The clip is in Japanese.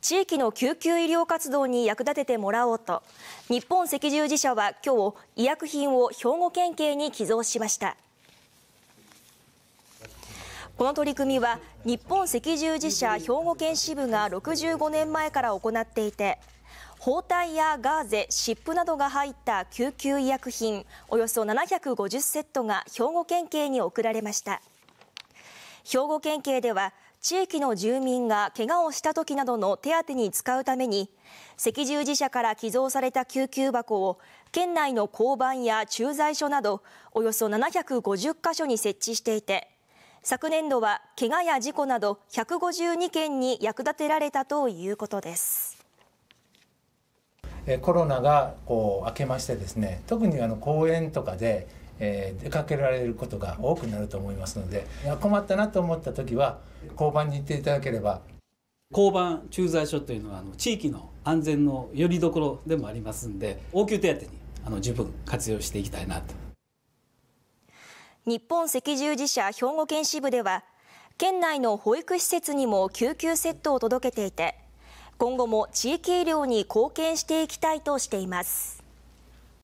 地域の救急医療活動に役立ててもらおうと日本赤十字社は今日医薬品を兵庫県警に寄贈しましたこの取り組みは日本赤十字社兵庫県支部が65年前から行っていて包帯やガーゼ、湿布などが入った救急医薬品およそ750セットが兵庫県警に送られました兵庫県警では地域の住民が怪我をした時などの手当に使うために赤十字社から寄贈された救急箱を県内の交番や駐在所などおよそ750か所に設置していて昨年度は怪我や事故など152件に役立てられたということです。コロナがこう明けましてですね特にあの公園とかでえー、出かけられることが多くなると思いますので困ったなと思った時は交番に行っていただければ交番駐在所というのはあの地域の安全のよりどころでもありますんで応急手当にあの十分活用していきたいなと日本赤十字社兵庫県支部では県内の保育施設にも救急セットを届けていて今後も地域医療に貢献していきたいとしています。